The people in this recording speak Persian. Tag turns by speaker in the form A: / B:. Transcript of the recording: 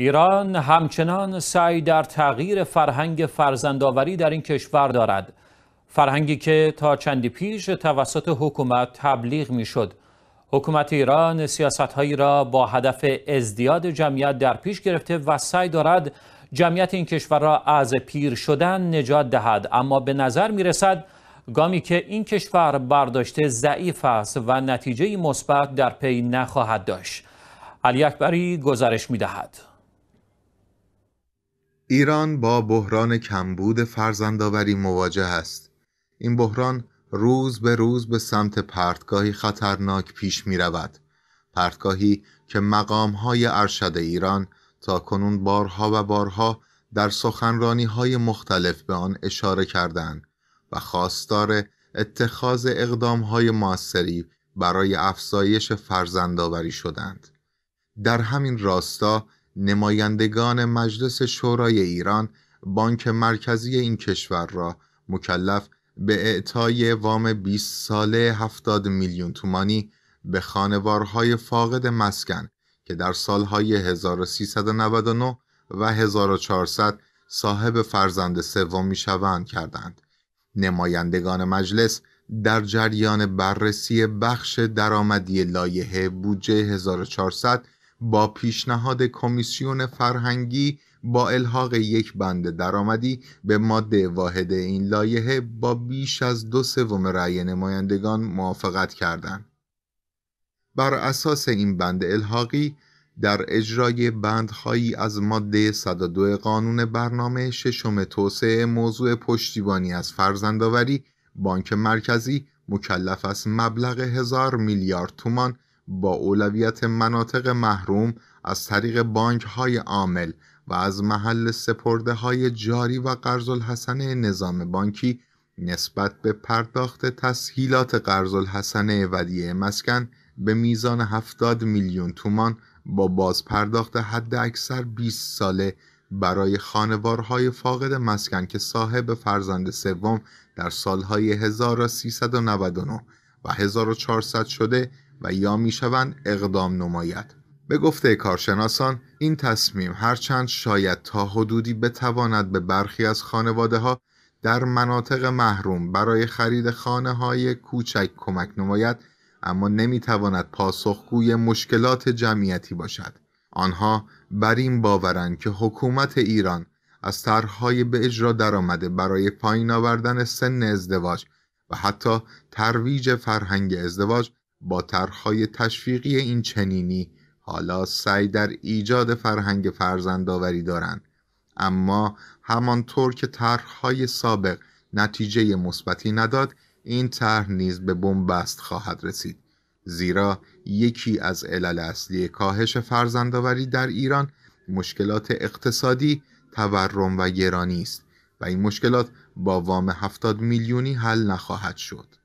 A: ایران همچنان سعی در تغییر فرهنگ فرزندآوری در این کشور دارد فرهنگی که تا چندی پیش توسط حکومت تبلیغ میشد حکومت ایران سیاستهایی را با هدف ازدیاد جمعیت در پیش گرفته و سعی دارد جمعیت این کشور را از پیر شدن نجات دهد اما به نظر می رسد گامی که این کشور برداشته ضعیف است و نتیجه مثبت در پی نخواهد داشت علی اکبری گزارش می دهد.
B: ایران با بحران کمبود فرزندآوری مواجه است این بحران روز به روز به سمت پرتگاهی خطرناک پیش می رود پرتگاهی که مقام های ارشد ایران تا کنون بارها و بارها در سخنرانی های مختلف به آن اشاره کردند و خواستار اتخاذ اقدام های موثری برای افزایش فرزندآوری شدند در همین راستا نمایندگان مجلس شورای ایران بانک مرکزی این کشور را مکلف به اعطای وام 20 ساله 70 میلیون تومانی به خانوارهای فاقد مسکن که در سالهای 1399 و 1400 صاحب فرزند سوم میشوند کردند نمایندگان مجلس در جریان بررسی بخش درآمدی لایحه بودجه 1400 با پیشنهاد کمیسیون فرهنگی با الحاق یک بند درآمدی به ماده واحد این لایحه با بیش از دو سوم رأی نمایندگان موافقت کردند. بر اساس این بند الحاقی در اجرای بندهایی از ماده 102 قانون برنامه ششم توسعه موضوع پشتیبانی از فرزندآوری بانک مرکزی مکلف است مبلغ هزار میلیارد تومان با اولویت مناطق محروم از طریق بانک های عامل و از محل سپرده های جاری و قرض نظام بانکی نسبت به پرداخت تسهیلات قرض ودیه مسکن به میزان 70 میلیون تومان با باز پرداخت حد اکثر 20 ساله برای خانوارهای فاقد مسکن که صاحب فرزند سوم در سالهای 1399 و 1400 شده و یا میشوند اقدام نماید به گفته کارشناسان این تصمیم هرچند شاید تا حدودی بتواند به برخی از خانواده ها در مناطق محروم برای خرید خانه های کوچک کمک نماید اما نمیتواند پاسخگوی مشکلات جمعیتی باشد آنها بر این باورند که حکومت ایران از طرحهای به اجرا درآمده برای پایین آوردن سن ازدواج و حتی ترویج فرهنگ ازدواج با طرحهای تشویقی این چنینی حالا سعی در ایجاد فرهنگ فرزندآوری دارند اما همانطور که طرحهای سابق نتیجه مثبتی نداد این طرح نیز به بنبست خواهد رسید زیرا یکی از علل اصلی کاهش فرزندآوری در ایران مشکلات اقتصادی تورم و گرانی است و این مشکلات با
A: وام هفتاد میلیونی حل نخواهد شد